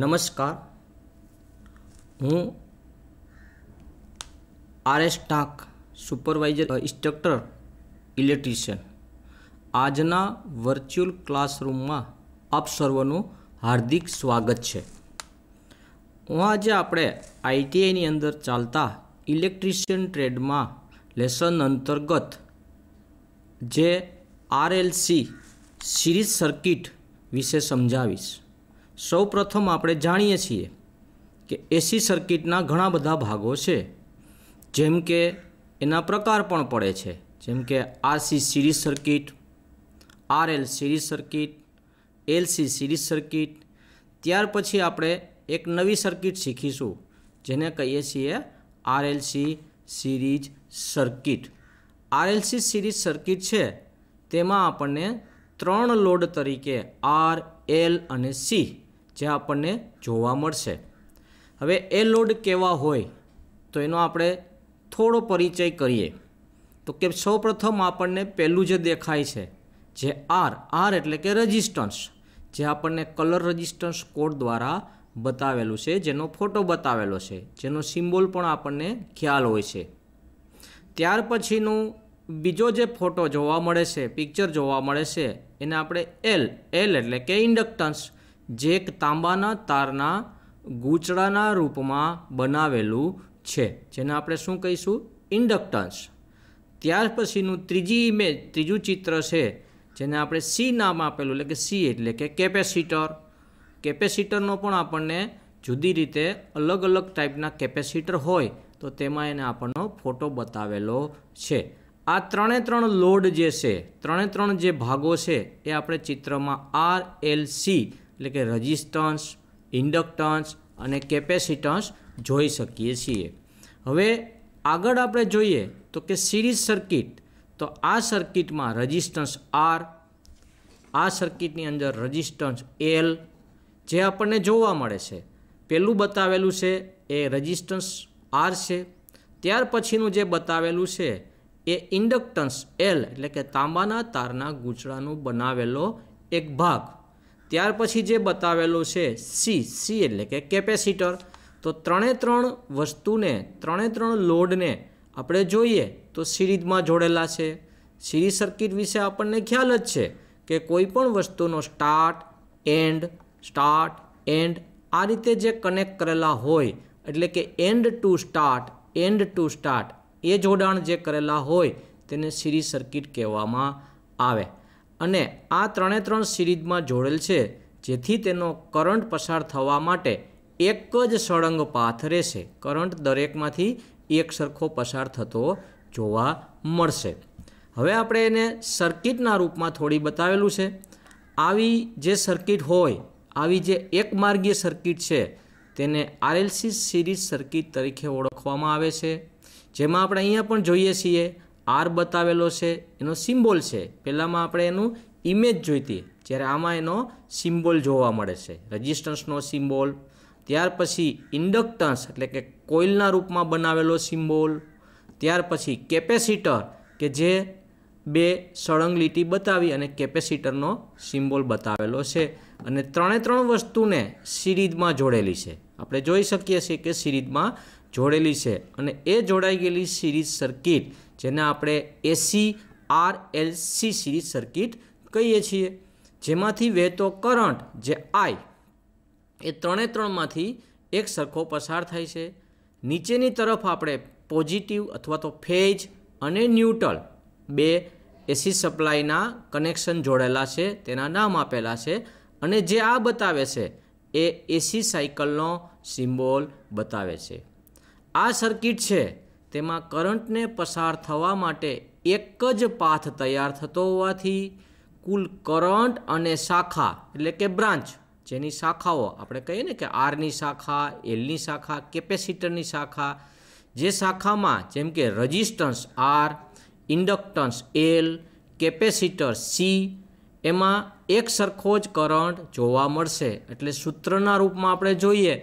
નમસ્કાર હું RS Tank supervisor instructor electrician આજના વર્ચ્યુઅલ ક્લાસરૂમમાં આપ સર્વનું હાર્દિક સ્વાગત છે હું આજે આપણે આઈટીઆઈની અંદર ચાલતા ઇલેક્ટ્રિશિયન ટ્રેડમાં લેસન અંતર્ગત જે આરએલસી સિરીઝ સર્કિટ વિશે સમજાવીશ સૌપ્રથમ આપણે જાણીએ છીએ કે એસી સર્કિટના ઘણા બધા ભાગો છે જેમ કે એના પ્રકાર પણ પડે છે જેમ કે RC series circuit RL series circuit LC series circuit ત્યાર પછી આપણે એક નવી સર્કિટ શીખીશું જેને કહીએ છીએ RLC series circuit RLC series circuit છે તેમાં આપણને ત્રણ લોડ તરીકે આર એલ અને સી જે આપણને જોવા મળશે હવે એ લોડ કેવા હોય તો એનો આપણે થોડો પરિચય કરીએ તો કે સૌપ્રથમ આપણને પહેલું જે દેખાય છે જે આર આર એટલે કે રજિસ્ટન્સ જે આપણને કલર રજિસ્ટન્સ કોડ દ્વારા બતાવેલું છે જેનો ફોટો બતાવેલો છે જેનો સિમ્બોલ પણ આપણને ખ્યાલ હોય છે ત્યાર પછીનું બીજો જે ફોટો જોવા મળે છે પિક્ચર જોવા મળે છે એને આપણે એલ એલ એટલે કે ઇન્ડક્ટન્સ જે એક તાંબાના તારના ગૂંચળાના રૂપમાં બનાવેલું છે જેને આપણે શું કહીશું ઇન્ડક્ટન્સ ત્યાર પછીનું ત્રીજી ઇમેજ ત્રીજું ચિત્ર છે જેને આપણે સી નામ આપેલું એટલે કે સી એટલે કે કેપેસિટર કેપેસિટરનો પણ આપણને જુદી રીતે અલગ અલગ ટાઈપના કેપેસિટર હોય તો તેમાં એને આપણનો ફોટો બતાવેલો છે આ ત્રણે ત્રણ લોડ જે છે ત્રણે ત્રણ જે ભાગો છે એ આપણે ચિત્રમાં આર એલ સી એટલે કે રજિસ્ટન્સ ઇન્ડક્ટન્સ અને કેપેસિટન્સ જોઈ શકીએ છીએ હવે આગળ આપણે જોઈએ તો કે સિરીઝ સર્કિટ તો આ સર્કિટમાં રજિસ્ટન્સ આર આ સર્કિટની અંદર રજિસ્ટન્સ એલ જે આપણને જોવા મળે છે પહેલું બતાવેલું છે એ રજિસ્ટન્સ આર છે ત્યાર પછીનું જે બતાવેલું છે એ ઇન્ડક્ટન્સ એલ એટલે કે તાંબાના તારના ગૂંચળાનું બનાવેલો એક ભાગ ત્યાર પછી જે બતાવેલું છે સી સી એટલે કે કેપેસિટર તો ત્રણે ત્રણ વસ્તુને ત્રણે ત્રણ લોડને આપણે જોઈએ તો સિરીઝમાં જોડેલા છે સિરીઝ સર્કિટ વિશે આપણને ખ્યાલ જ છે કે કોઈ પણ વસ્તુનો સ્ટાર્ટ એન્ડ સ્ટાર્ટ એન્ડ આ રીતે જે કનેક્ટ કરેલા હોય એટલે કે end to start end to start એ જોડાણ જે કરેલા હોય તેને સિરીઝ સર્કિટ કહેવામાં આવે અને આ ત્રણે ત્રણ સિરીજમાં જોડેલ છે જેથી તેનો કરંટ પસાર થવા માટે એક જ સળંગ પાથ રહેશે કરંટ દરેકમાંથી એક સરખો પસાર થતો જોવા મળશે હવે આપણે એને સર્કિટના રૂપમાં થોડી બતાવેલું છે આવી જે સર્કિટ હોય આવી જે એકમાર્ગીય સર્કિટ છે તેને આરએલસી સિરીઝ સર્કિટ તરીકે ઓળખવામાં આવે છે જેમાં આપણે અહીંયા પણ જોઈએ છીએ આર બતાવેલો છે એનો સિમ્બોલ છે પહેલાંમાં આપણે એનું ઇમેજ જોઈતી જ્યારે આમાં એનો સિમ્બોલ જોવા મળે છે રજિસ્ટન્સનો સિમ્બોલ ત્યાર પછી ઇન્ડક્ટન્સ એટલે કે કોઇલના રૂપમાં બનાવેલો સિમ્બોલ ત્યાર પછી કેપેસિટર કે જે બે સળંગ લીટી બતાવી અને કેપેસિટરનો સિમ્બોલ બતાવેલો છે અને ત્રણે ત્રણ વસ્તુને સિરીઝમાં જોડેલી છે આપણે જોઈ શકીએ છીએ કે સિરીઝમાં જોડેલી છે અને એ જોડાઈ ગયેલી સિરીઝ સર્કિટ જેને આપણે AC R L C series circuit કહીએ છીએ જેમાંથી વહેતો કરંટ જે આઈ એ ત્રણે ત્રણમાંથી એક સરખો પસાર થાય છે નીચેની તરફ આપણે પોઝિટિવ અથવા તો ફેજ અને ન્યુટ્રલ બે એસી સપ્લાયના કનેક્શન જોડેલા છે તેના નામ આપેલા છે અને જે આ બતાવે છે એ એસી સાયકલનો સિમ્બોલ બતાવે છે આ સર્કિટ છે તેમાં કરંટને પસાર થવા માટે એક જ પાથ તૈયાર થતો હોવાથી કુલ કરંટ અને શાખા એટલે કે બ્રાન્ચ જેની શાખાઓ આપણે કહીએ ને કે આરની શાખા એલની શાખા કેપેસિટરની શાખા જે શાખામાં જેમ કે resistance R inductance L capacitor C એમાં એક સરખો જ કરંટ જોવા મળશે એટલે સૂત્રના રૂપમાં આપણે જોઈએ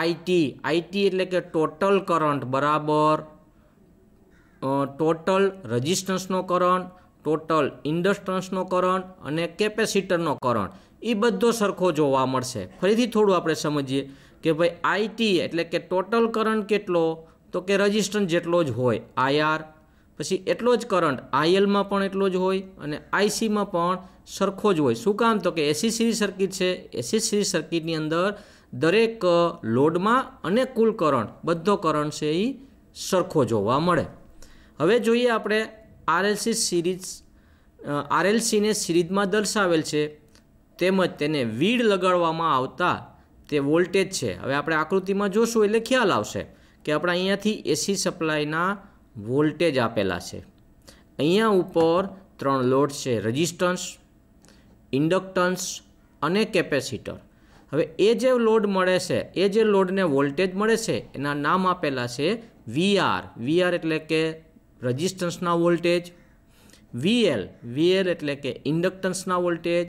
આઈટી આઈટી એટલે કે ટોટલ કરંટ બરાબર ટોટલ રજિસ્ટન્સનો કરંટ ટોટલ ઇન્ડસ્ટન્સનો કરંટ અને કેપેસિટરનો કરંટ એ બધો સરખો જોવા મળશે ફરીથી થોડું આપણે સમજીએ કે ભાઈ આઈટી એટલે કે ટોટલ કરંટ કેટલો તો કે રજિસ્ટન્સ જેટલો જ હોય આઈઆર પછી એટલો જ કરંટ આઈએલમાં પણ એટલો જ હોય અને આઈસીમાં પણ સરખો જ હોય શું કામ તો કે એસી સિરીઝ સર્કિટ છે એસી સીરી સર્કિટની અંદર દરેક લોડમાં અને કુલ કરંટ બધો કરંટ છે એ સરખો જોવા મળે હવે જોઈએ આપણે આરએલસી સિરીઝ આરએલસીને સિરીઝમાં દર્શાવેલ છે તેમજ તેને વીડ લગાડવામાં આવતા તે વોલ્ટેજ છે હવે આપણે આકૃતિમાં જોશું એટલે ખ્યાલ આવશે કે આપણે અહીંયાથી એસી સપ્લાયના વોલ્ટેજ આપેલા છે અહીંયા ઉપર ત્રણ લોડ છે રજિસ્ટન્સ ઇન્ડક્ટન્સ અને કેપેસિટર હવે એ જે લોડ મળે છે એ જે લોડને વોલ્ટેજ મળે છે એના નામ આપેલા છે વીઆર વીઆર એટલે કે રજિસ્ટન્સના વોલ્ટેજ વીએલ વીએલ એટલે કે ઇન્ડક્ટન્સના વોલ્ટેજ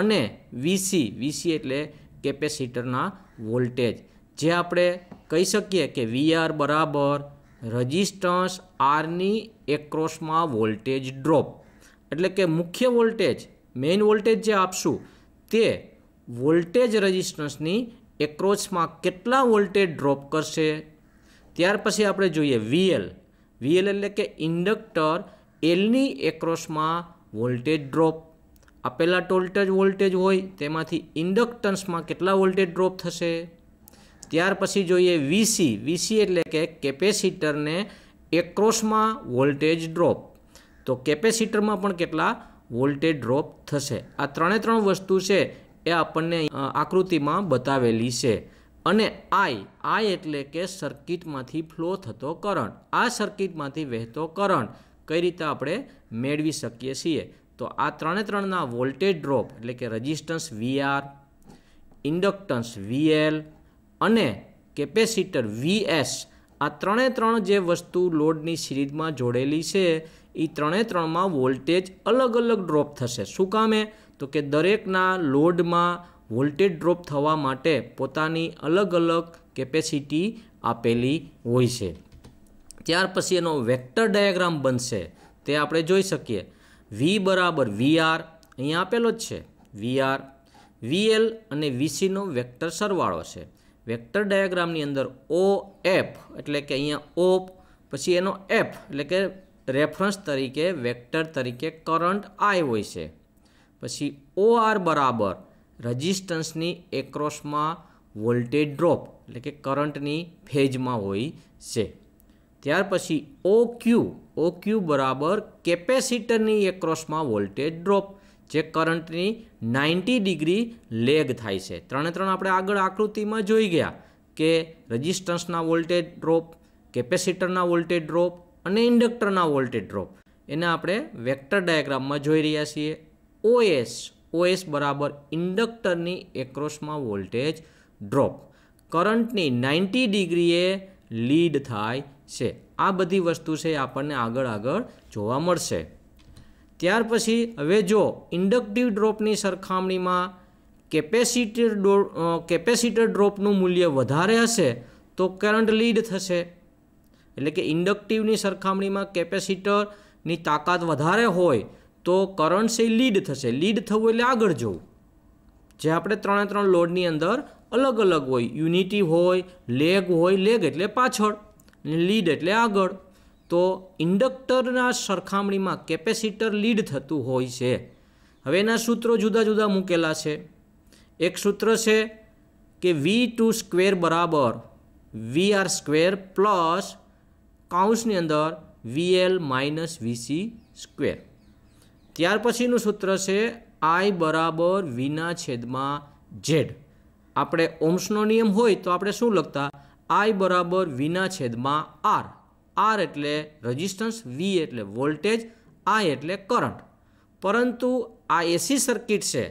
અને વીસી વીસી એટલે કેપેસિટરના વોલ્ટેજ જે આપણે કહી શકીએ કે વીઆર બરાબર રજિસ્ટન્સ આરની એક્રોસમાં વોલ્ટેજ ડ્રોપ એટલે કે મુખ્ય વોલ્ટેજ મેઇન વોલ્ટેજ જે આપશું તે વોલ્ટેજ રજિસ્ટન્સની એક્રોસમાં કેટલા વોલ્ટેજ ડ્રોપ કરશે ત્યાર પછી આપણે જોઈએ વીએલ વીએલ એટલે કે ઇન્ડક્ટર એલની એક્રોસમાં વોલ્ટેજ ડ્રોપ આપેલા ટોલ્ટેજ વોલ્ટેજ હોય તેમાંથી ઇન્ડક્ટન્સમાં કેટલા વોલ્ટેજ ડ્રોપ થશે ત્યાર પછી જોઈએ વીસી વીસી એટલે કે કેપેસિટરને એક્રોસમાં વોલ્ટેજ ડ્રોપ તો કેપેસિટરમાં પણ કેટલા વોલ્ટેજ ડ્રોપ થશે આ ત્રણે ત્રણ વસ્તુ છે એ આપણને આકૃતિમાં બતાવેલી છે અને આઈ આઈ એટલે કે સર્કિટમાંથી ફ્લો થતો કરંટ આ સર્કિટમાંથી વહેતો કરંટ કઈ રીતે આપણે મેળવી શકીએ છીએ તો આ ત્રણે ત્રણના વોલ્ટેજ ડ્રોપ એટલે કે રજિસ્ટન્સ વીઆર ઇન્ડક્ટન્સ વીએલ અને કેપેસિટર વીએસ આ ત્રણે ત્રણ જે વસ્તુ લોડની સિરીઝમાં જોડેલી છે એ ત્રણે ત્રણમાં વોલ્ટેજ અલગ અલગ ડ્રોપ થશે શું કામે તો કે દરેકના લોડમાં વોલ્ટેજ ડ્રોપ થવા માટે પોતાની અલગ અલગ કેપેસિટી આપેલી હોય છે ત્યાર પછી એનો વેક્ટર ડાયાગ્રામ બનશે તે આપણે જોઈ શકીએ વી બરાબર વી આર અહીંયા આપેલો જ છે વી આર વીએલ અને વીસીનો વેક્ટર સરવાળો છે વેક્ટર ડાયાગ્રામની અંદર ઓ એફ એટલે કે અહીંયા ઓ પછી એનો એફ એટલે કે રેફરન્સ તરીકે વેક્ટર તરીકે કરંટ આઈ હોય છે પછી ઓ આર બરાબર રજિસ્ટન્સની એક્રોસમાં વોલ્ટેજ ડ્રોપ એટલે કે કરંટની ફેજમાં હોય છે ત્યાર પછી ઓ ક્યુ ઓ ક્યુ બરાબર કેપેસિટરની એક્રોસમાં વોલ્ટેજ ડ્રોપ જે કરંટની નાઇન્ટી ડિગ્રી લેગ થાય છે ત્રણે ત્રણ આપણે આગળ આકૃતિમાં જોઈ ગયા કે રજિસ્ટન્સના વોલ્ટેજ ડ્રોપ કેપેસિટરના વોલ્ટેજ ડ્રોપ અને ઇન્ડક્ટરના વોલ્ટેજ ડ્રોપ એને આપણે વેક્ટર ડાયાગ્રામમાં જોઈ રહ્યા છીએ ઓએસ ઓએસ બરાબર ઇન્ડક્ટરની એક્રોસમાં વોલ્ટેજ ડ્રોપ કરંટની નાઇન્ટી ડિગ્રીએ લીડ થાય છે આ બધી વસ્તુ છે આપણને આગળ આગળ જોવા મળશે ત્યાર પછી હવે જો ઇન્ડક્ટિવ ડ્રોપની સરખામણીમાં કેપેસિટર કેપેસિટર ડ્રોપનું મૂલ્ય વધારે હશે તો કરંટ લીડ થશે એટલે કે ઇન્ડક્ટિવની સરખામણીમાં કેપેસિટરની તાકાત વધારે હોય તો કરંટ છે એ લીડ થશે લીડ થવું એટલે આગળ જવું જે આપણે ત્રણે ત્રણ લોડની અંદર અલગ અલગ હોય યુનિટી હોય લેગ હોય લેગ એટલે પાછળ અને લીડ એટલે આગળ તો ઇન્ડક્ટરના સરખામણીમાં કેપેસિટર લીડ થતું હોય છે હવે એના સૂત્રો જુદા જુદા મૂકેલા છે એક સૂત્ર છે કે વી ટુ સ્ક્વેર બરાબર વી આર સ્ક્વેર પ્લસ કાઉન્સની અંદર વીએલ માઇનસ વીસી સ્ક્વેર ત્યાર પછીનું સૂત્ર છે આઈ બરાબર વીના છેદમાં ઝેડ આપણે ઓમ્સનો નિયમ હોય તો આપણે શું લખતા આઈ બરાબર વીના છેદમાં આર આર એટલે રજિસ્ટન્સ વી એટલે વોલ્ટેજ આઈ એટલે કરંટ પરંતુ આ એસી સર્કિટ છે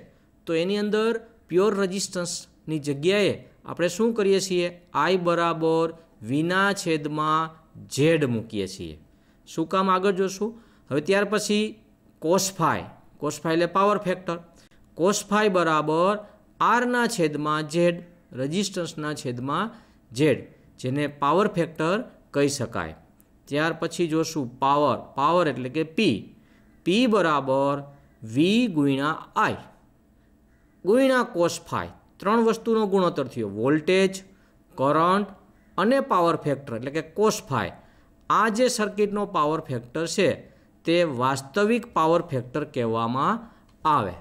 તો એની અંદર પ્યોર રજિસ્ટન્સની જગ્યાએ આપણે શું કરીએ છીએ આઈ બરાબર વીના છેદમાં ઝેડ મૂકીએ છીએ શું કામ આગળ જોશું હવે ત્યાર પછી કોસફાય કોષફાય એટલે પાવર ફેક્ટર કોષફાય બરાબર આરના છેદમાં ઝેડ રજિસ્ટન્સના છેદમાં ઝેડ જેને પાવર ફેક્ટર કહી શકાય ત્યાર પછી જોશું પાવર પાવર એટલે કે પી પી બરાબર વી ગુણ્યા આઈ ગુણ્યા કોષફાય ત્રણ વસ્તુનો ગુણોત્તર થયો વોલ્ટેજ કરંટ અને પાવર ફેક્ટર એટલે કે કોષફાય આ જે સર્કિટનો પાવર ફેક્ટર છે તે વાસ્તવિક પાવર ફેક્ટર કહેવામાં આવે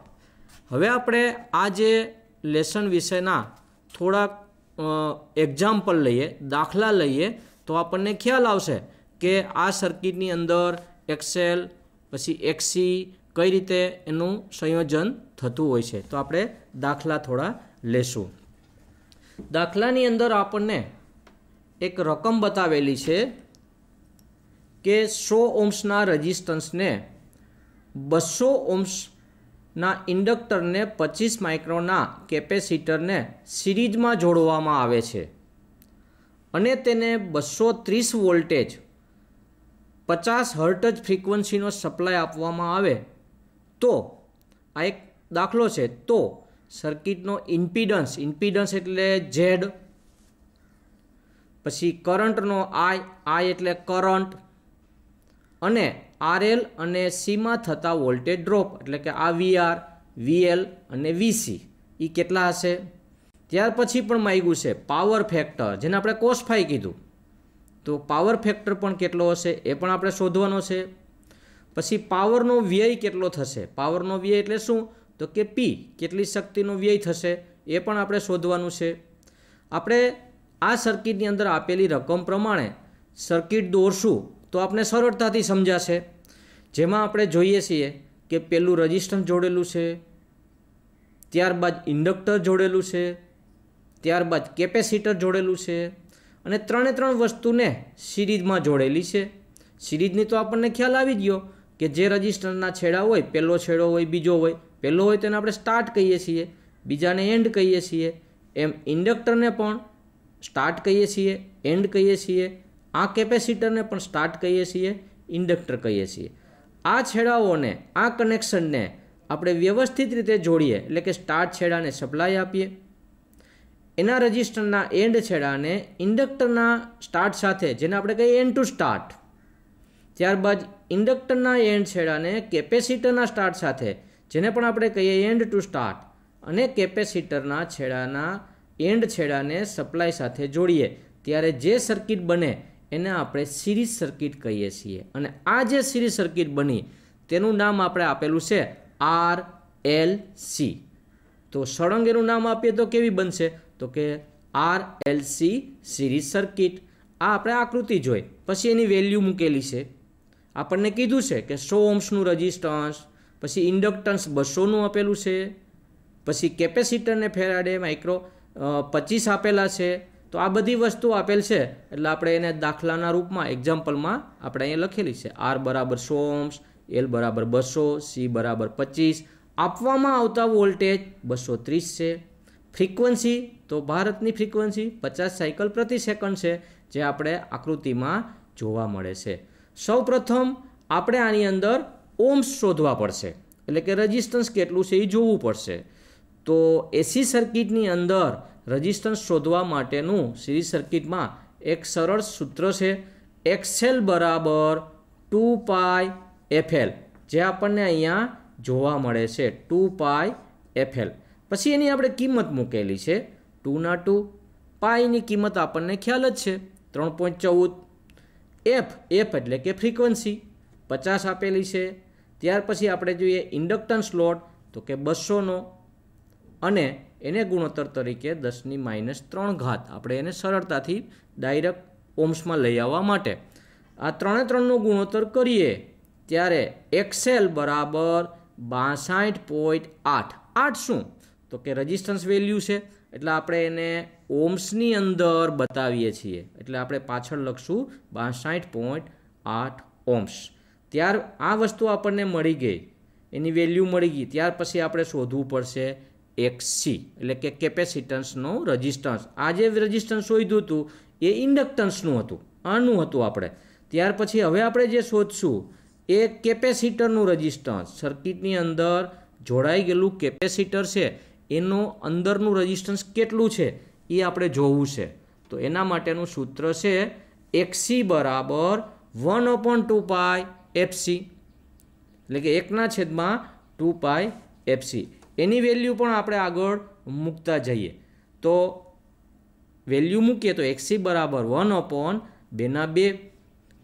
હવે આપણે આ જે લેસન વિશેના થોડાક એક્ઝામ્પલ લઈએ દાખલા લઈએ તો આપણને ખ્યાલ આવશે કે આ સર્કિટની અંદર એક્સેલ પછી એક્સી કઈ રીતે એનું સંયોજન થતું હોય છે તો આપણે દાખલા થોડા લેશું દાખલાની અંદર આપણને એક રકમ બતાવેલી છે કે સો ઓમ્સના રજિસ્ટન્સને બસો ઓમ્સના ઇન્ડક્ટરને પચીસ માઇક્રોના કેપેસિટરને સિરીઝમાં જોડવામાં આવે છે અને તેને બસો ત્રીસ વોલ્ટેજ પચાસ હર્ટજ ફ્રીક્વન્સીનો સપ્લાય આપવામાં આવે તો આ એક દાખલો છે તો સર્કિટનો ઇમ્પિડન્સ ઇમ્પિડન્સ એટલે ઝેડ પછી કરંટનો આઈ આઈ એટલે કરંટ અને આરએલ અને સીમાં થતા વોલ્ટેજ ડ્રોપ એટલે કે આ વીઆર વીએલ અને વીસી એ કેટલા હશે ત્યાર પછી પણ માગ્યું છે પાવર ફેક્ટર જેને આપણે કોસ્ફાઈ કીધું તો પાવર ફેક્ટર પણ કેટલો હશે એ પણ આપણે શોધવાનો છે પછી પાવરનો વ્યય કેટલો થશે પાવરનો વ્યય એટલે શું તો કે પી કેટલી શક્તિનો વ્યય થશે એ પણ આપણે શોધવાનું છે આપણે આ સર્કિટની અંદર આપેલી રકમ પ્રમાણે સર્કિટ દોરશું તો આપણે સરળતાથી સમજાશે જેમાં આપણે જોઈએ છીએ કે પહેલું રજિસ્ટન્સ જોડેલું છે ત્યારબાદ ઇન્ડક્ટર જોડેલું છે ત્યારબાદ કેપેસિટર જોડેલું છે અને ત્રણે ત્રણ વસ્તુને સિરીઝમાં જોડેલી છે સિરીઝની તો આપણને ખ્યાલ આવી ગયો કે જે રજિસ્ટરના છેડા હોય પહેલો છેડો હોય બીજો હોય પહેલો હોય તેને આપણે સ્ટાર્ટ કહીએ છીએ બીજાને એન્ડ કહીએ છીએ એમ ઇન્ડક્ટરને પણ સ્ટાર્ટ કહીએ છીએ એન્ડ કહીએ છીએ આ કેપેસિટરને પણ સ્ટાર્ટ કહીએ છીએ ઇન્ડક્ટર કહીએ છીએ આ છેડાઓને આ કનેક્શનને આપણે વ્યવસ્થિત રીતે જોડીએ એટલે કે સ્ટાર્ટ છેડાને સપ્લાય આપીએ એના રજિસ્ટરના એન્ડ છેડાને ઇન્ડક્ટરના સ્ટાર્ટ સાથે જેને આપણે કહીએ એન્ડ ટુ સ્ટાર્ટ ત્યારબાદ ઇન્ડક્ટરના એન્ડ છેડાને કેપેસિટરના સ્ટાર્ટ સાથે જેને પણ આપણે કહીએ એન્ડ ટુ સ્ટાર્ટ અને કેપેસિટરના છેડાના એન્ડ છેડાને સપ્લાય સાથે જોડીએ ત્યારે જે સર્કિટ બને એને આપણે સિરીઝ સર્કિટ કહીએ છીએ અને આ જે સિરીઝ સર્કિટ બની તેનું નામ આપણે આપેલું છે આર એલ સી તો સળંગ એનું નામ આપીએ તો કેવી બનશે તો કે R L C series circuit આ આપણે આકૃતિ જોઈ પછી એની વેલ્યુ મૂકેલી છે આપણને કીધું છે કે સો ઓમ્સનું રજિસ્ટન્સ પછી ઇન્ડક્ટન્સ બસોનું આપેલું છે પછી કેપેસિટરને ફેરાડે માઇક્રો પચીસ આપેલા છે તો આ બધી વસ્તુ આપેલ છે એટલે આપણે એને દાખલાના રૂપમાં એક્ઝામ્પલમાં આપણે અહીંયા લખેલી છે આર બરાબર સો ઓમ્સ એલ બરાબર બસો સી બરાબર પચીસ આપવામાં આવતા વોલ્ટેજ બસો ત્રીસ છે ફ્રિકવન્સી તો ભારતની ફ્રીક્વન્સી પચાસ સાયકલ પ્રતિ સેકન્ડ છે જે આપણે આકૃતિમાં જોવા મળે છે સૌ પ્રથમ આપણે આની અંદર ઓમ્સ શોધવા પડશે એટલે કે રજિસ્ટન્સ કેટલું છે એ જોવું પડશે તો એસી સર્કિટની અંદર રજિસ્ટન્સ શોધવા માટેનું સિરીઝ સર્કિટમાં એક સરળ સૂત્ર છે એક્સેલ બરાબર ટુ પાય એફએલ જે આપણને અહીંયા જોવા મળે છે ટુ પાય એફએલ પછી એની આપણે કિંમત મૂકેલી છે ટુના ટુ પાયની કિંમત આપણને ખ્યાલ જ છે ત્રણ પોઈન્ટ ચૌદ એફ એફ એટલે કે ફ્રીક્વન્સી પચાસ આપેલી છે ત્યાર પછી આપણે જોઈએ ઇન્ડક્ટન્સ લોટ તો કે બસોનો અને એને ગુણોત્તર તરીકે દસની માઇનસ ત્રણ ઘાત આપણે એને સરળતાથી ડાયરેક્ટ ઓમ્સમાં લઈ આવવા માટે આ ત્રણે ત્રણનો ગુણોત્તર કરીએ ત્યારે એક્સેલ બરાબર બાસઠ પોઈન્ટ આઠ આઠ શું તો કે રજિસ્ટન્સ વેલ્યુ છે એટલે આપણે એને ઓમ્સની અંદર બતાવીએ છીએ એટલે આપણે પાછળ લખશું બાસઠ પોઈન્ટ આઠ ઓમ્સ ત્યાર આ વસ્તુ આપણને મળી ગઈ એની વેલ્યુ મળી ગઈ ત્યાર પછી આપણે શોધવું પડશે એક સી એટલે કે કેપેસિટન્સનું રજિસ્ટન્સ આ જે રજિસ્ટન્સ શોધ્યું હતું એ ઇન્ડક્ટન્સનું હતું આનું હતું આપણે ત્યાર પછી હવે આપણે જે શોધશું એ કેપેસિટરનું રજિસ્ટન્સ સર્કિટની અંદર જોડાઈ ગયેલું કેપેસિટર છે એનું અંદરનું રજિસ્ટન્સ કેટલું છે એ આપણે જોવું છે તો એના માટેનું સૂત્ર છે એક્સી બરાબર one upon two pi FC એટલે કે એકના છેદમાં ટુ પાય એફસી એની વેલ્યુ પણ આપણે આગળ મૂકતા જઈએ તો વેલ્યુ મૂકીએ તો એક્સી બરાબર વન અપોન બેના બે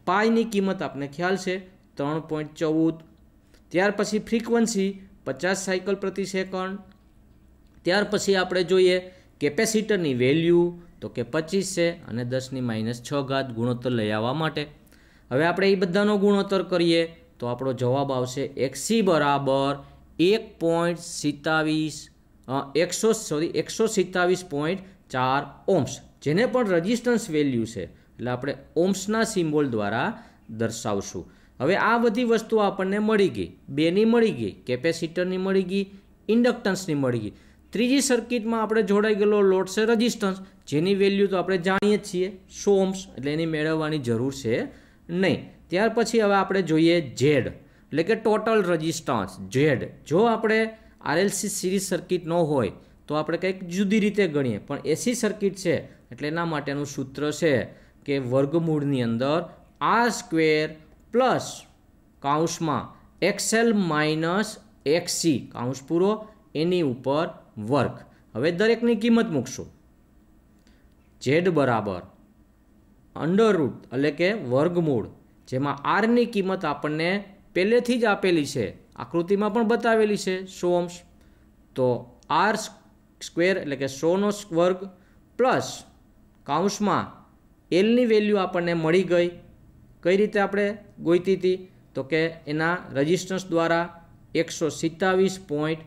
પાઈની કિંમત આપને ખ્યાલ છે ત્રણ પોઈન્ટ ચૌદ ત્યાર પછી ફ્રીક્વન્સી પચાસ સાયકલ પ્રતિ સેકન્ડ ત્યાર પછી આપણે જોઈએ કેપેસિટરની વેલ્યુ તો કે પચીસ છે અને દસની માઇનસ છ ઘાત ગુણોત્તર લઈ આવવા માટે હવે આપણે એ બધાનો ગુણોત્તર કરીએ તો આપણો જવાબ આવશે એક્સી બરાબર એક પોઈન્ટ સિત્તાવીસ એકસો સોરી એકસો સિત્તાવીસ પોઈન્ટ ચાર ઓમ્સ જેને પણ રજિસ્ટન્સ વેલ્યુ છે એટલે આપણે ઓમ્સના સિમ્બોલ દ્વારા દર્શાવશું હવે આ બધી વસ્તુઓ આપણને મળી ગઈ બેની મળી ગઈ કેપેસિટરની મળી ગઈ ઇન્ડક્ટન્સની મળી ગઈ ત્રીજી સર્કિટમાં આપણે જોડાઈ ગયેલો લોડ છે રજિસ્ટન્સ જેની વેલ્યુ તો આપણે જાણીએ જ છીએ સોમ્સ એટલે એની મેળવવાની જરૂર છે નહીં ત્યાર પછી હવે આપણે જોઈએ ઝેડ એટલે કે ટોટલ રજિસ્ટન્સ ઝેડ જો આપણે આરએલસી સિરીઝ સર્કિટ ન હોય તો આપણે કંઈક જુદી રીતે ગણીએ પણ એસી સર્કિટ છે એટલે એના માટેનું સૂત્ર છે કે વર્ગમૂળની અંદર આર સ્ક્વેર પ્લસ કાઉન્સમાં એક્સએલ માઇનસ એક્સી કાઉન્સ પૂરો એની ઉપર વર્ક હવે દરેકની કિંમત મૂકશું ઝેડ બરાબર અંડરરૂટ એટલે કે વર્ગમૂળ જેમાં આરની કિંમત આપણને પહેલેથી જ આપેલી છે આકૃતિમાં પણ બતાવેલી છે સોમ્સ તો આર સ્ક્વેર એટલે કે સોનો વર્ગ પ્લસ કાઉન્સમાં એલની વેલ્યુ આપણને મળી ગઈ કઈ રીતે આપણે ગોઈતી હતી તો કે એના રજિસ્ટન્સ દ્વારા એકસો સિત્તાવીસ પોઈન્ટ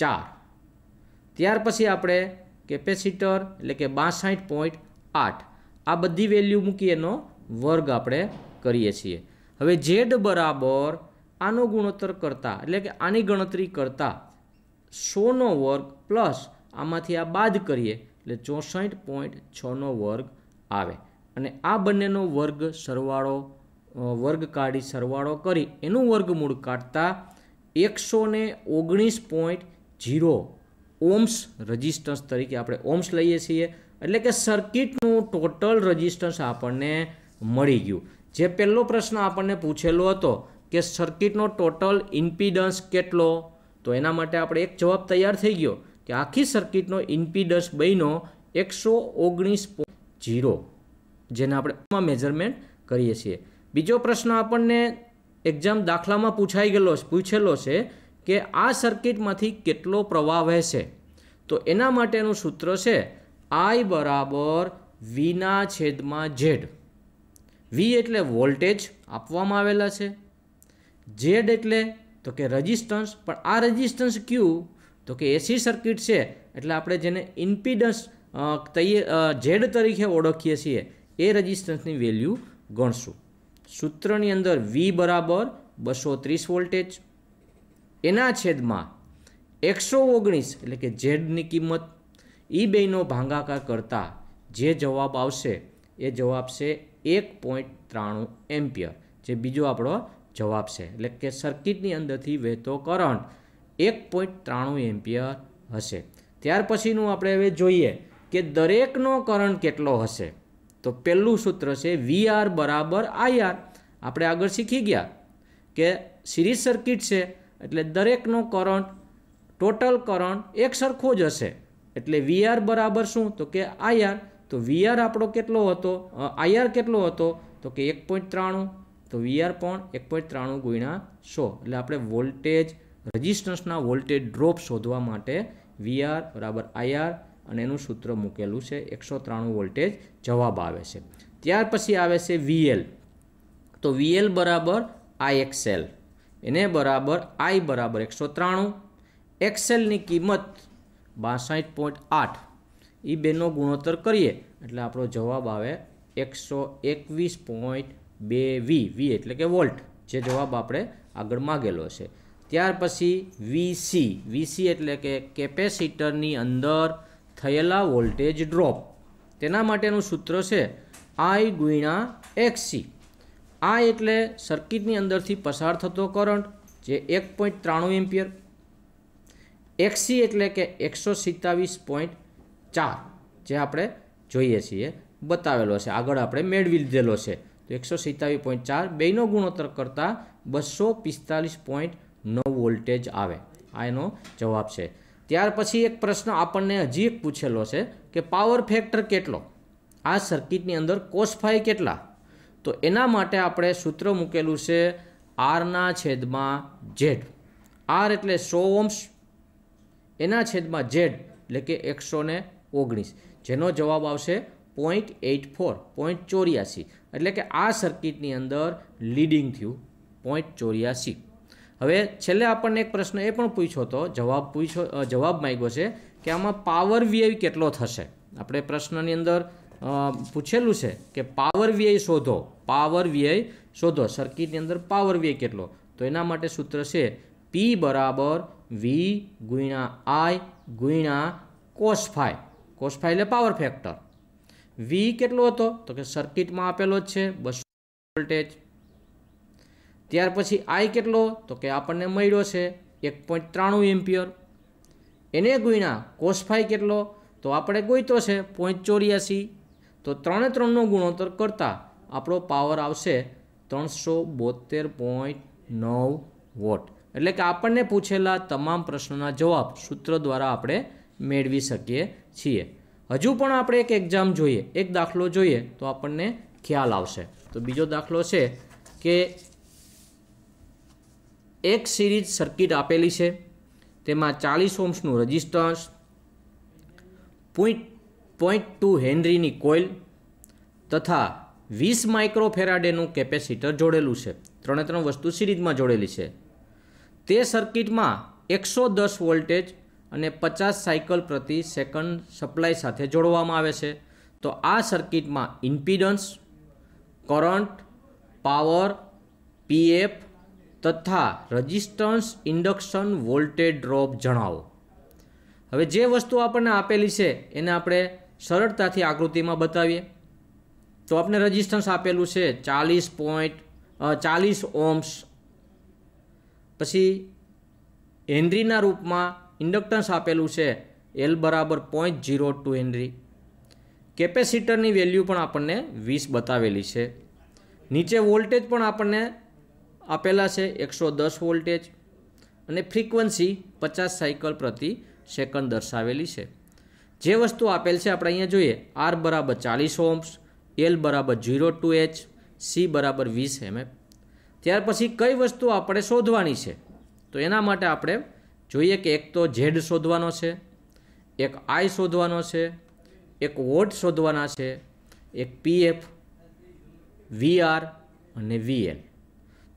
ચાર ત્યાર પછી આપણે કેપેસિટર એટલે કે બાસઠ પોઈન્ટ આઠ આ બધી વેલ્યુ મૂકી એનો વર્ગ આપણે કરીએ છીએ હવે જેડ બરાબર આનો ગુણોત્તર કરતાં એટલે કે આની ગણતરી કરતાં સોનો વર્ગ પ્લસ આમાંથી આ બાદ કરીએ એટલે ચોસઠ પોઈન્ટ છનો વર્ગ આવે અને આ બંનેનો વર્ગ સરવાળો વર્ગ કાઢી સરવાળો કરી એનું વર્ગમૂળ કાઢતા એકસો ને ઓગણીસ પોઈન્ટ જીરો ઓમ્સ રજિસ્ટન્સ તરીકે આપણે ઓમ્સ લઈએ છીએ એટલે કે સર્કિટનું ટોટલ રજિસ્ટન્સ આપણને મળી ગયું જે પહેલો પ્રશ્ન આપણને પૂછેલો હતો કે સર્કિટનો ટોટલ ઇન્પીડન્સ કેટલો તો એના માટે આપણે એક જવાબ તૈયાર થઈ ગયો કે આખી સર્કિટનો ઇન્પીડન્સ બન્યો એકસો ઓગણીસ જીરો જેને આપણે મેજરમેન્ટ કરીએ છીએ બીજો પ્રશ્ન આપણને એક્ઝામ દાખલામાં પૂછાઈ ગયેલો પૂછેલો છે કે આ સર્કિટમાંથી કેટલો પ્રવાહ વહેશે તો એના માટેનું સૂત્ર છે આઈ બરાબર વીના છેદમાં ઝેડ વી એટલે વોલ્ટેજ આપવામાં આવેલા છે જેડ એટલે તો કે રજિસ્ટન્સ પણ આ રજિસ્ટન્સ ક્યુ તો કે એસી સર્કિટ છે એટલે આપણે જેને ઇન્પીડન્સ જેડ તરીકે ઓળખીએ છીએ એ રજિસ્ટન્સની વેલ્યુ ગણશું સૂત્રની અંદર વી બરાબર બસો ત્રીસ વોલ્ટેજ એના છેદમાં એકસો ઓગણીસ એટલે કે ઝેડની કિંમત ઈ બેનો ભાંગાકાર કરતાં જે જવાબ આવશે એ જવાબ છે એક પોઈન્ટ ત્રાણું એમ્પિયર જે બીજો આપણો જવાબ છે એટલે કે સર્કિટની અંદરથી વહેતો કરંટ એક પોઈન્ટ ત્રાણું એમ્પિયર હશે ત્યાર પછીનું આપણે હવે જોઈએ કે દરેકનો કરંટ કેટલો હશે તો પહેલું સૂત્ર છે વી આર બરાબર આઈ આર આપણે આગળ શીખી ગયા કે સિરીઝ સર્કિટ છે એટલે દરેકનો કરંટ ટોટલ કરંટ એક સરખો જ હશે એટલે વી આર બરાબર શું તો કે આઈ આર તો વી આર આપણો કેટલો હતો આઈ આર કેટલો હતો તો કે એક પોઈન્ટ ત્રાણું તો વીઆર પણ એક પોઈન્ટ ત્રાણું ગુણ્યા સો એટલે આપણે વોલ્ટેજ રજિસ્ટન્સના વોલ્ટેજ ડ્રોપ શોધવા માટે વીઆર બરાબર આઈઆર અને એનું સૂત્ર મૂકેલું છે એકસો ત્રાણું વોલ્ટેજ જવાબ આવે છે ત્યાર પછી આવે છે વીએલ તો વીએલ બરાબર આઈ એક્સેલ એને બરાબર આઈ બરાબર એકસો ત્રાણું એક્સેલની કિંમત બાસઠ પોઈન્ટ આઠ એ બેનો ગુણોત્તર કરીએ એટલે આપણો જવાબ આવે એકસો એકવીસ પોઈન્ટ બે વી વી એટલે કે વોલ્ટ જે જવાબ આપણે આગળ માગેલો છે ત્યાર પછી વીસી વીસી એટલે કે કેપેસિટરની અંદર થયેલા વોલ્ટેજ ડ્રોપ તેના માટેનું સૂત્ર છે આઈ ગુણા એક્સી આ એટલે સર્કિટની અંદરથી પસાર થતો કરંટ જે એક પોઈન્ટ ત્રાણું એમ્પિયર એક્સી એટલે કે એકસો સિત્તાવીસ પોઈન્ટ ચાર જે આપણે જોઈએ છીએ બતાવેલો છે આગળ આપણે મેળવી લીધેલો છે એકસો સિત્તાવીસ પોઈન્ટ ચાર બેનો ગુણોત્તર કરતાં બસો પિસ્તાલીસ પોઈન્ટ નવ વોલ્ટેજ આવે આ એનો જવાબ છે ત્યાર પછી એક પ્રશ્ન આપણને હજી એક પૂછેલો છે કે પાવર ફેક્ટર કેટલો આ સર્કિટની અંદર કોસફાઈ કેટલા તો એના માટે આપણે સૂત્ર મૂકેલું છે આરના છેદમાં ઝેડ આર એટલે સો ઓમ્સ એના છેદમાં ઝેડ એટલે કે એકસો ને ઓગણીસ જેનો જવાબ આવશે પોઈન્ટ એઇટ ફોર પોઈન્ટ ચોર્યાસી એટલે કે આ સર્કિટની અંદર લીડિંગ થયું પોઈન્ટ ચોર્યાસી હવે છેલ્લે આપણને એક પ્રશ્ન એ પણ પૂછ્યો હતો જવાબ પૂછ્યો જવાબ માગ્યો છે કે આમાં પાવર વ્યય કેટલો થશે આપણે પ્રશ્નની અંદર પૂછેલું છે કે પાવર વ્યય શોધો પાવર વ્યય શોધો સર્કિટની અંદર પાવર વ્યય કેટલો તો એના માટે સૂત્ર છે પી બરાબર વી ગુણ્યા આઈ ગુણ્યા કોસફાઈ કોસફાઈ એટલે પાવર ફેક્ટર વી કેટલો હતો તો કે સર્કિટમાં આપેલો જ છે બસો વોલ્ટેજ ત્યાર પછી આઈ કેટલો તો કે આપણને મળ્યો છે એક પોઈન્ટ ત્રાણું એમ્પિયર એને ગુણ્યા કોસફાઈ કેટલો તો આપણે ગોઈતો છે પોઈન્ટ ચોર્યાસી તો ત્રણે ત્રણનો ગુણોત્તર કરતાં આપણો પાવર આવશે ત્રણસો બોતેર પોઈન્ટ નવ વોટ એટલે કે આપણને પૂછેલા તમામ પ્રશ્નોના જવાબ સૂત્ર દ્વારા આપણે મેળવી શકીએ છીએ હજુ પણ આપણે એક એક્ઝામ જોઈએ એક દાખલો જોઈએ તો આપણને ખ્યાલ આવશે તો બીજો દાખલો છે કે એક સિરીઝ સર્કિટ આપેલી છે તેમાં ચાલીસ ઓમ્સનું રજિસ્ટન્સ પોઈન્ટ પોઈન્ટ ટુ હેનરીની કોઇલ તથા વીસ માઇક્રોફેરાડેનું કેપેસિટર જોડેલું છે ત્રણે ત્રણ વસ્તુ સિરીઝમાં જોડેલી છે તે સર્કિટમાં એકસો દસ વોલ્ટેજ અને પચાસ સાયકલ પ્રતિ સેકન્ડ સપ્લાય સાથે જોડવામાં આવે છે તો આ સર્કિટમાં ઇમ્પિડન્સ કરંટ પાવર પીએફ તથા રજિસ્ટન્સ ઇન્ડક્શન વોલ્ટેજ ડ્રોપ જણાવો હવે જે વસ્તુ આપણને આપેલી છે એને આપણે સરળતાથી આકૃતિમાં બતાવીએ તો આપણે રજિસ્ટન્સ આપેલું છે ચાલીસ પોઈન્ટ ચાલીસ ઓમ્સ પછી હેનરીના રૂપમાં ઇન્ડક્ટન્સ આપેલું છે એલ બરાબર પોઈન્ટ જીરો ટુ હેનરી કેપેસિટરની વેલ્યુ પણ આપણને વીસ બતાવેલી છે નીચે વોલ્ટેજ પણ આપણને આપેલા છે એકસો દસ વોલ્ટેજ અને ફ્રીક્વન્સી પચાસ સાયકલ પ્રતિ સેકન્ડ દર્શાવેલી છે જે વસ્તુ આપેલ છે આપણે અહીંયા જોઈએ આર બરાબર ચાલીસ ઓમ્સ એલ બરાબર જીરો ટુ એચ સી બરાબર વીસ એમએફ ત્યાર પછી કઈ વસ્તુ આપણે શોધવાની છે તો એના માટે આપણે જોઈએ કે એક તો ઝેડ શોધવાનો છે એક આઈ શોધવાનો છે એક વોટ શોધવાના છે એક પીએફ વીઆર અને વીએલ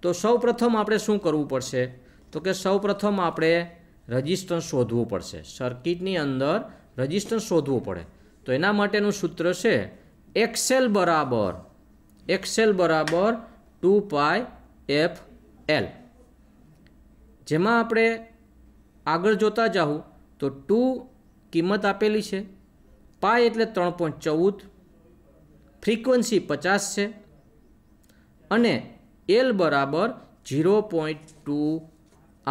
તો સૌ પ્રથમ આપણે શું કરવું પડશે તો કે સૌ પ્રથમ આપણે રજિસ્ટન્સ શોધવું પડશે સર્કિટની અંદર રજિસ્ટન્સ શોધવું પડે તો એના માટેનું સૂત્ર છે એક્સેલ બરાબર એક્સેલ બરાબર ટુ પાય એફ એલ જેમાં આપણે આગળ જોતા જાઉં તો ટુ કિંમત આપેલી છે પાય એટલે ત્રણ પોઈન્ટ ચૌદ ફ્રીક્વન્સી પચાસ છે અને એલ બરાબર ઝીરો પોઈન્ટ ટુ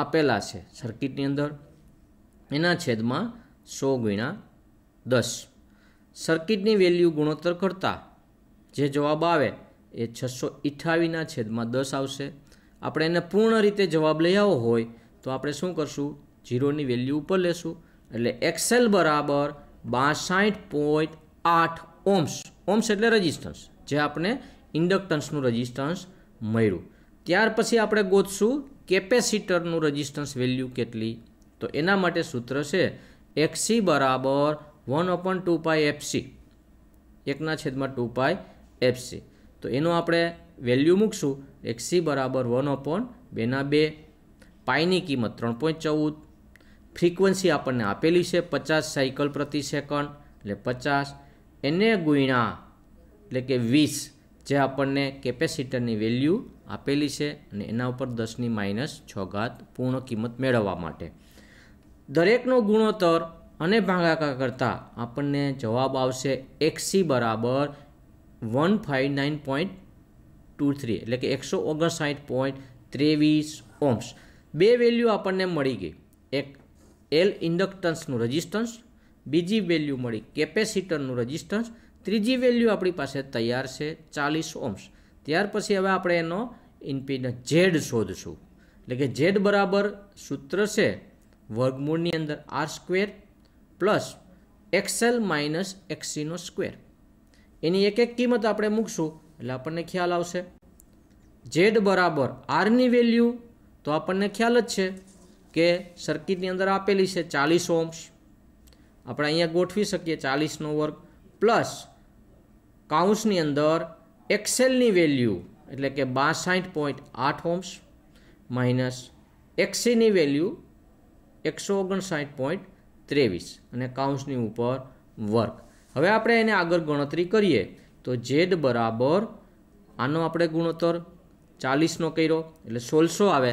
આપેલા છે સર્કિટની અંદર એના છેદમાં સો ગુણા દસ સર્કિટની વેલ્યુ ગુણોત્તર કરતાં જે જવાબ આવે એ છસો ઇઠાવીના છેદમાં દસ આવશે આપણે એને પૂર્ણ રીતે જવાબ લઈ આવ્યો હોય તો આપણે શું કરશું જીરોની વેલ્યુ ઉપર લેશું એટલે એક્સેલ બરાબર બાસઠ પોઈન્ટ આઠ ઓમ્સ ઓમ્સ એટલે રજિસ્ટન્સ જે આપણે ઇન્ડક્ટન્સનું રજિસ્ટન્સ મળ્યું ત્યાર પછી આપણે ગોતશું કેપેસિટરનું રજિસ્ટન્સ વેલ્યુ કેટલી તો એના માટે સૂત્ર છે એક્સી બરાબર one open two pi FC એકના છેદમાં ટુ પાય એફસી તો એનું આપણે વેલ્યુ મૂકશું એક્સી બરાબર વન અપોન બેના બે પાઈની કિંમત ત્રણ પોઈન્ટ ચૌદ ફ્રીક્વન્સી આપણને આપેલી છે પચાસ સાયકલ પ્રતિ સેકન્ડ એટલે પચાસ એને ગુણ્યા એટલે કે વીસ જે આપણને કેપેસિટરની વેલ્યુ આપેલી છે અને એના ઉપર દસની માઇનસ છ ઘાત પૂર્ણ કિંમત મેળવવા માટે દરેકનો ગુણોત્તર અને ભાગાકાર કરતાં આપણને જવાબ આવશે એક્સી બરાબર one five nine point two three એટલે કે એકસો ઓગણસાઠ પોઈન્ટ ત્રેવીસ ઓમ્સ બે વેલ્યુ આપણને મળી ગઈ એક એલ ઇન્ડક્ટન્સનું રજિસ્ટન્સ બીજી વેલ્યુ મળી કેપેસિટરનું રજિસ્ટન્સ ત્રીજી વેલ્યુ આપણી પાસે તૈયાર છે ચાલીસ ઓમ્સ ત્યાર પછી હવે આપણે એનો ઇન્પીડન્સ ઝેડ શોધશું એટલે કે ઝેડ બરાબર સૂત્ર છે વર્ગમૂળની અંદર R square plus XL minus એક્સીનો સ્ક્વેર એની એક એક કિંમત આપણે મૂકશું એટલે આપણને ખ્યાલ આવશે ઝેડ બરાબર આરની વેલ્યુ તો આપણને ખ્યાલ જ છે કે સર્કિટની અંદર આપેલી છે ચાલીસ ઓમ્સ આપણે અહીંયા ગોઠવી શકીએ ચાલીસનો વર્ગ પ્લસ કાઉન્સની અંદર એક્સેલની વેલ્યુ એટલે કે બાસાઠ પોઈન્ટ આઠ ઓમ્સ માઇનસ એક્સીની વેલ્યુ એકસો ઓગણસાઠ પોઈન્ટ ત્રેવીસ અને કાઉન્સની ઉપર વર્ક હવે આપણે એને આગળ ગણતરી કરીએ તો જેડ બરાબર આનો આપણે ગુણોત્તર ચાલીસનો કર્યો એટલે સોળસો આવે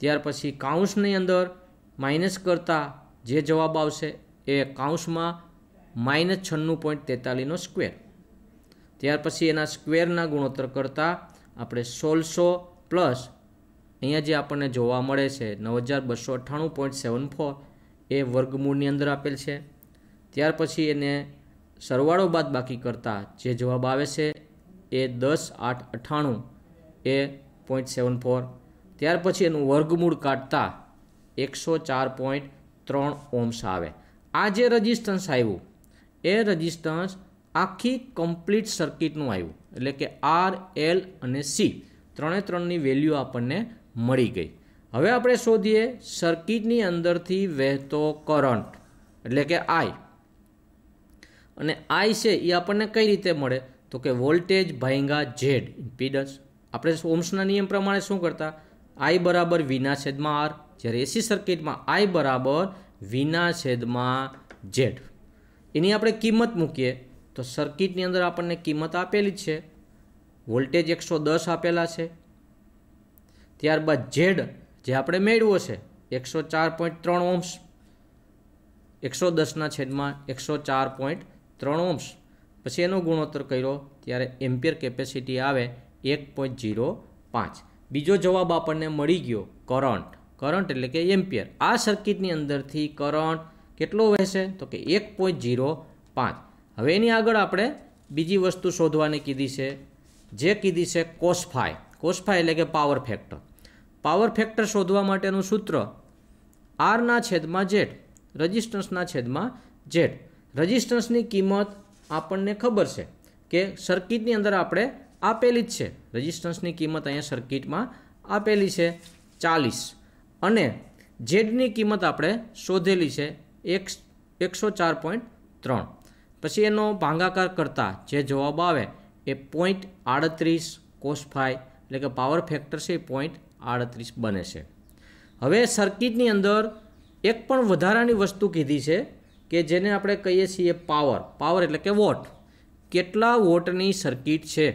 ત્યાર પછી કાઉન્સની અંદર માઇનસ કરતાં જે જવાબ આવશે એ કાઉન્સમાં માઇનસ છન્નું પોઈન્ટ તેતાલીસનો સ્ક્વેર ત્યાર પછી એના સ્ક્વેરના ગુણોત્તર કરતાં આપણે સોળસો પ્લસ અહીંયા જે આપણને જોવા મળે છે નવ હજાર બસો અઠ્ઠાણું પોઈન્ટ સેવન ફોર એ વર્ગમૂળની અંદર આપેલ છે ત્યાર પછી એને સરવાળો બાદ બાકી કરતાં જે જવાબ આવે છે એ દસ આઠ અઠ્ઠાણું એ પોઈન્ટ સેવન ફોર ત્યાર પછી એનું વર્ગમૂળ કાઢતા એકસો ચાર પોઈન્ટ ત્રણ ઓમ્સ આવે આ જે રજિસ્ટન્સ આવ્યું એ રજિસ્ટન્સ આખી કમ્પ્લીટ સર્કિટનું આવ્યું એટલે કે આર એલ અને સી ત્રણે ત્રણની વેલ્યુ આપણને મળી ગઈ હવે આપણે શોધીએ સર્કિટની અંદરથી વહેતો કરંટ એટલે કે આઈ અને આઈ છે એ આપણને કઈ રીતે મળે તો કે વોલ્ટેજ ભાઈંગા ઝેડ ઇમ્પીડન્સ આપણે ઓમ્સના નિયમ પ્રમાણે શું કરતા આઈ બરાબર વિના છેદમાં આર જ્યારે એસી સર્કિટમાં આઈ બરાબર વિના છેદમાં ઝેડ એની આપણે કિંમત મૂકીએ તો સર્કિટની અંદર આપણને કિંમત આપેલી છે વોલ્ટેજ એકસો દસ આપેલા છે ત્યારબાદ ઝેડ જે આપણે મેળવો છે એકસો ચાર પોઈન્ટ ત્રણ ઓમ્સ એકસો દસના છેદમાં એકસો ચાર પોઈન્ટ ત્રણ ઓમ્સ પછી એનો ગુણોત્તર કર્યો ત્યારે એમ્પિયર કેપેસિટી આવે એક પોઈન્ટ જીરો પાંચ બીજો જવાબ આપણને મળી ગયો કરંટ કરંટ એટલે કે એમ્પિયર આ સર્કિટની અંદરથી કરંટ કેટલો વહેશે તો કે એક પોઈન્ટ જીરો પાંચ હવે એની આગળ આપણે બીજી વસ્તુ શોધવાની કીધી છે જે કીધી છે કોસફાય કોસફાય એટલે કે પાવર ફેક્ટર પાવર ફેક્ટર શોધવા માટેનું સૂત્ર આરના છેદમાં જેટ રજિસ્ટન્સના છેદમાં જેટ રજિસ્ટન્સની કિંમત આપણને ખબર છે કે સર્કિટની અંદર આપણે આપેલી જ છે રજિસ્ટન્સની કિંમત અહીંયા સર્કિટમાં આપેલી છે ચાલીસ અને ઝેડની કિંમત આપણે શોધેલી છે એક એકસો ચાર પોઈન્ટ ત્રણ પછી એનો ભાંગાકાર કરતાં જે જવાબ આવે એ પોઈન્ટ આડત્રીસ કોસફાઈ એટલે કે પાવર ફેક્ટર છે એ પોઈન્ટ આડત્રીસ બને છે હવે સર્કિટની અંદર એક પણ વધારાની વસ્તુ કીધી છે કે જેને આપણે કહીએ છીએ પાવર પાવર એટલે કે વોટ કેટલા વોટની સર્કિટ છે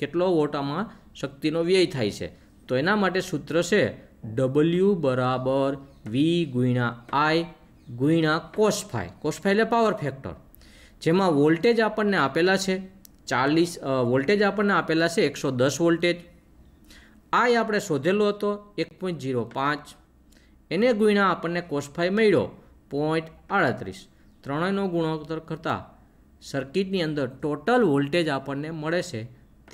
કેટલો વોટામાં શક્તિનો વ્યય થાય છે તો એના માટે સૂત્ર છે ડબલ્યુ બરાબર વી ગુણ્યા આઈ ગુણ્યા કોસફાઈ કોસફાઈ એટલે પાવર ફેક્ટર જેમાં વોલ્ટેજ આપણને આપેલા છે ચાલીસ વોલ્ટેજ આપણને આપેલા છે એકસો દસ વોલ્ટેજ આઈ આપણે શોધેલો હતો એક પોઈન્ટ જીરો પાંચ એને ગુણ્યા આપણને કોસફાઈ મળ્યો પોઈન્ટ આડત્રીસ ત્રણેયનો ગુણોત્તર કરતાં સર્કિટની અંદર ટોટલ વોલ્ટેજ આપણને મળે છે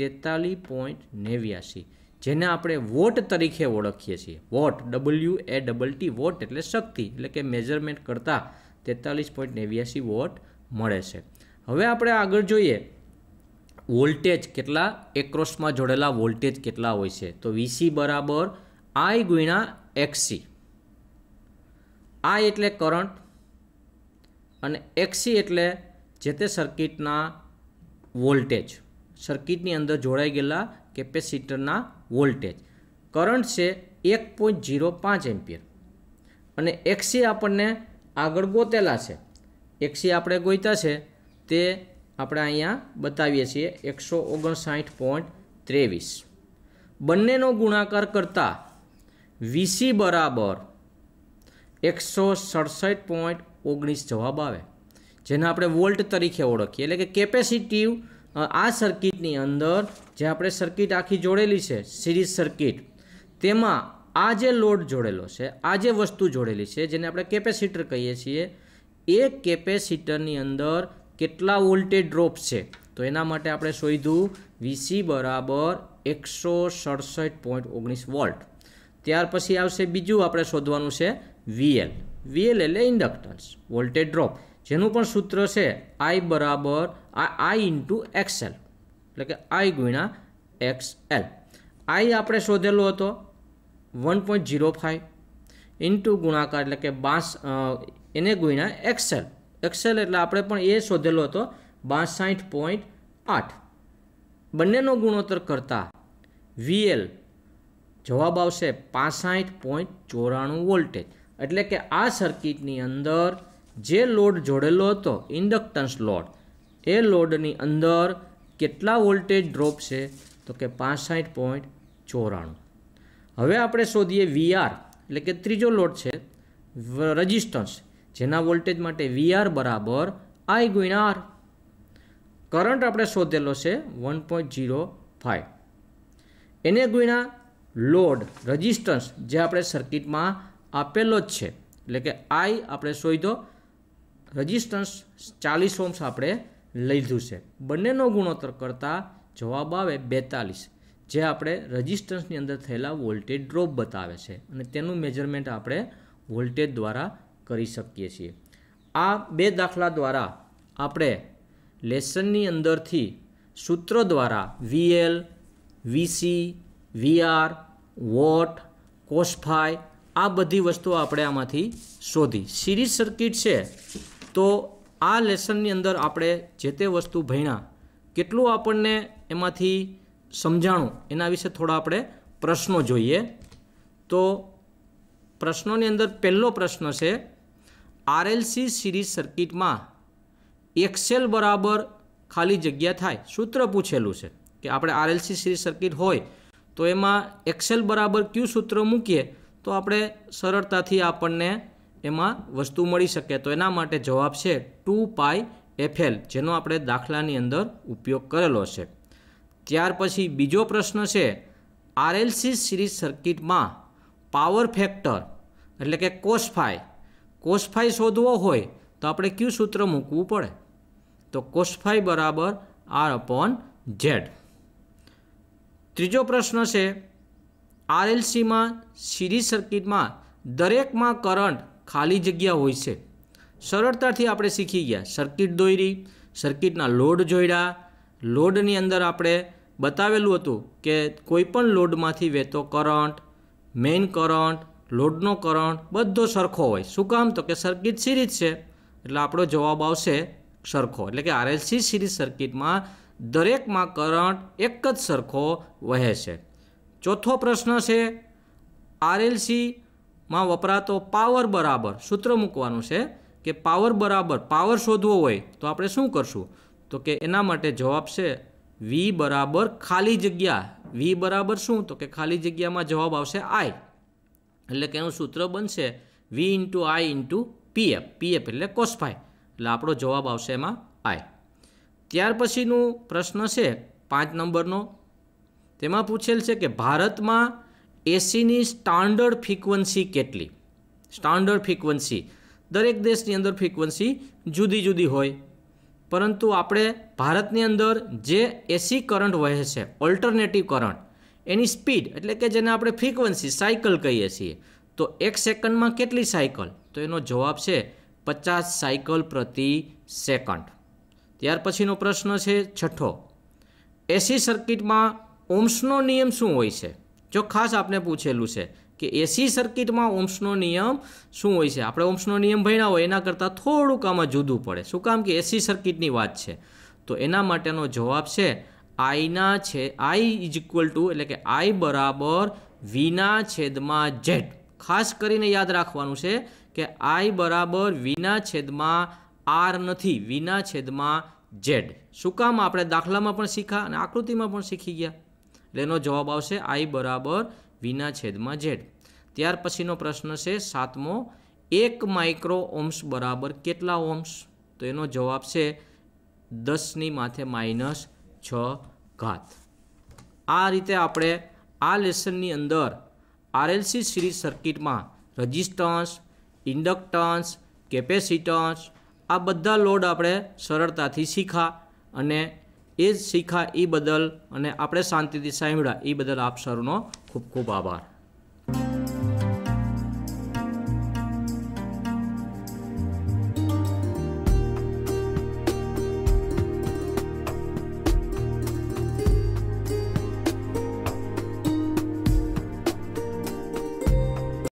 તેતાલીસ પોઈન્ટ નેવ્યાસી જેને આપણે વોટ તરીકે ઓળખીએ છીએ watt W A double T watt એટલે શક્તિ એટલે કે મેજરમેન્ટ કરતાં તેતાલીસ પોઈન્ટ નેવ્યાસી વોટ મળે છે હવે આપણે આગળ જોઈએ વોલ્ટેજ કેટલા એક્રોસમાં જોડેલા વોલ્ટેજ કેટલા હોય છે તો વીસી બરાબર આઈ ગુણા એક્સી આઈ એટલે કરંટ અને એક્સી એટલે જે તે સર્કિટના વોલ્ટેજ સર્કિટની અંદર જોડાઈ ગયેલા કેપેસિટરના વોલ્ટેજ કરંટ છે એક પોઈન્ટ જીરો પાંચ એમ્પિયર અને એક્સી આપણને આગળ ગોતેલા છે એક્સી આપણે ગોઈતા છે તે આપણે અહીંયા બતાવીએ છીએ એકસો ઓગણસાઠ પોઈન્ટ ત્રેવીસ બંનેનો ગુણાકાર કરતા વીસી બરાબર એકસો સડસઠ પોઈન્ટ ઓગણીસ જવાબ આવે જેને આપણે વોલ્ટ તરીકે ઓળખીએ એટલે કે કેપેસિટીવ આ સર્કિટની અંદર જે આપણે સર્કિટ આખી જોડેલી છે સિરીઝ સર્કિટ તેમાં આ જે લોડ જોડેલો છે આ જે વસ્તુ જોડેલી છે જેને આપણે કેપેસિટર કહીએ છીએ એ કેપેસિટરની અંદર કેટલા વોલ્ટેજ ડ્રોપ છે તો એના માટે આપણે શોધ્યું વીસી બરાબર એકસો સડસઠ પોઈન્ટ ઓગણીસ વોલ્ટ ત્યાર પછી આવશે બીજું આપણે શોધવાનું છે વીએલ વીએલ એટલે ઇન્ડક્ટન્સ વોલ્ટેજ ડ્રોપ જેનું પણ સૂત્ર છે આઈ બરાબર આ આઈ ઇન્ટુ એક્સએલ એટલે કે આઈ ગુણ્યા એક્સ એલ આઈ આપણે શોધેલો હતો one point zero five into ગુણાકાર એટલે કે બાંસ એને ગુણ્યા એક્સેલ એક્સેલ એટલે આપણે પણ એ શોધેલો હતો બાસઠ પોઈન્ટ આઠ બંનેનો ગુણોત્તર કરતા વીએલ જવાબ આવશે પાસઠ પોઈન્ટ ચોરાણું વોલ્ટેજ એટલે કે આ સર્કિટની અંદર જે લોડ જોડેલો હતો ઇન્ડક્ટન્સ લોડ એ લોડની અંદર કેટલા વોલ્ટેજ ડ્રોપ છે તો કે પાસઠ પોઈન્ટ ચોરાણું હવે આપણે શોધીએ વીઆર એટલે કે ત્રીજો લોડ છે રજિસ્ટન્સ જેના વોલ્ટેજ માટે વીઆર બરાબર આઈ ગુણ્યા આર કરંટ આપણે શોધેલો છે વન પોઈન્ટ જીરો ફાઇવ એને ગુણ્યા લોડ રજિસ્ટન્સ જે આપણે સર્કિટમાં આપેલો જ છે એટલે કે આઈ આપણે શોધ્યો રજિસ્ટન્સ ચાલીસ ઓમ્સ આપણે લીધું છે બંનેનો ગુણોત્તર કરતાં જવાબ આવે બેતાલીસ જે આપણે રજિસ્ટન્સની અંદર થયેલા વોલ્ટેજ ડ્રોપ બતાવે છે અને તેનું મેજરમેન્ટ આપણે વોલ્ટેજ દ્વારા કરી શકીએ છીએ આ બે દાખલા દ્વારા આપણે લેસનની અંદરથી સૂત્ર દ્વારા VL VC VR watt cos phi આ બધી વસ્તુઓ આપણે આમાંથી શોધી સિરીઝ સર્કિટ છે તો આ લેસનની અંદર આપણે જે તે વસ્તુ ભણ્યા કેટલું આપણને એમાંથી સમજાણું એના વિશે થોડા આપણે પ્રશ્નો જોઈએ તો પ્રશ્નોની અંદર પહેલો પ્રશ્ન છે આરએલસી સિરીઝ સર્કિટમાં એક્સેલ બરાબર ખાલી જગ્યા થાય સૂત્ર પૂછેલું છે કે આપણે આરએલસી સિરીઝ સર્કિટ હોય તો એમાં એક્સેલ બરાબર ક્યુ સૂત્ર મૂકીએ તો આપણે સરળતાથી આપણને એમાં વસ્તુ મળી શકે તો એના માટે જવાબ છે ટુ પાય એફએલ જેનો આપણે દાખલાની અંદર ઉપયોગ કરેલો છે ત્યાર પછી બીજો પ્રશ્ન છે આરએલસી સિરીઝ સર્કિટમાં પાવર ફેક્ટર એટલે કે કોસફાઈ કોસફાઈ શોધવો હોય તો આપણે કયું સૂત્ર મૂકવું પડે તો કોસફાઈ બરાબર આર અપોન ઝેડ ત્રીજો પ્રશ્ન છે આરએલસીમાં સિરીઝ સર્કિટમાં દરેકમાં કરંટ ખાલી જગ્યા હોય છે સરળતાથી આપણે શીખી ગયા સર્કિટ દોરી સર્કિટના લોડ જોડ્યા લોડની અંદર આપણે બતાવેલું હતું કે કોઈપણ લોડમાંથી વહેતો કરંટ મેઇન કરંટ લોડનો કરંટ બધો સરખો હોય શું કામ તો કે સર્કિટ સિરીઝ છે એટલે આપણો જવાબ આવશે સરખો એટલે કે આરએલસી સિરીઝ સર્કિટમાં દરેકમાં કરંટ એક જ સરખો વહે છે ચોથો પ્રશ્ન છે આરએલસી માં વપરાતો પાવર બરાબર સૂત્ર મૂકવાનું છે કે પાવર બરાબર પાવર શોધવો હોય તો આપણે શું કરશું તો કે એના માટે જવાબ છે વી બરાબર ખાલી જગ્યા વી બરાબર શું તો કે ખાલી જગ્યામાં જવાબ આવશે આઈ એટલે કે એનું સૂત્ર બનશે V into I into PF PF એટલે કોસફાઈ એટલે આપણો જવાબ આવશે એમાં આઈ ત્યાર પછીનું પ્રશ્ન છે પાંચ નંબરનો તેમાં પૂછેલ છે કે ભારતમાં એસીની સ્ટાન્ડર્ડ ફ્રીક્વન્સી કેટલી સ્ટાન્ડર્ડ ફ્રીક્વન્સી દરેક દેશની અંદર ફ્રીક્વન્સી જુદી જુદી હોય પરંતુ આપણે ભારતની અંદર જે એસી કરંટ વહે છે ઓલ્ટરનેટિવ કરંટ એની સ્પીડ એટલે કે જેને આપણે ફ્રીક્વન્સી સાયકલ કહીએ છીએ તો એક સેકન્ડમાં કેટલી સાયકલ તો એનો જવાબ છે પચાસ સાયકલ પ્રતિ સેકન્ડ ત્યાર પછીનો પ્રશ્ન છે છઠ્ઠો એસી સર્કિટમાં ઓમ્સનો નિયમ શું હોય છે જો ખાસ આપણે પૂછેલું છે કે એસી સર્કિટમાં ઓમ્સનો નિયમ શું હોય છે આપણે ઓમ્સનો નિયમ ભણ્યા હોય એના કરતાં થોડુંક આમાં જુદું પડે શું કામ કે એસી સર્કિટની વાત છે તો એના માટેનો જવાબ છે આઈના છે આઈ ઇઝ ઇક્વલ ટુ એટલે કે આઈ બરાબર વીના છેદમાં ઝેડ ખાસ કરીને યાદ રાખવાનું છે કે આઈ બરાબર વીના છેદમાં આર નથી વીના છેદમાં ઝેડ શું કામ આપણે દાખલામાં પણ શીખા અને આકૃતિમાં પણ શીખી ગયા એટલે એનો જવાબ આવશે આઈ બરાબર વીના છેદમાં ઝેડ ત્યાર પછીનો પ્રશ્ન છે સાતમો એક માઇક્રો ઓમ્સ બરાબર કેટલા ઓમ્સ તો એનો જવાબ છે દસની માથે માઇનસ છ ઘાત આ રીતે આપણે આ લેસનની અંદર આરએલસી સિરીઝ સર્કિટમાં રજિસ્ટન્સ ઇન્ડક્ટન્સ કેપેસિટન્સ આ બધા લોડ આપણે સરળતાથી શીખા અને એ જ શીખા એ બદલ અને આપણે શાંતિથી સાંભળ્યા એ બદલ આપ સરનો ખૂબ ખૂબ આભાર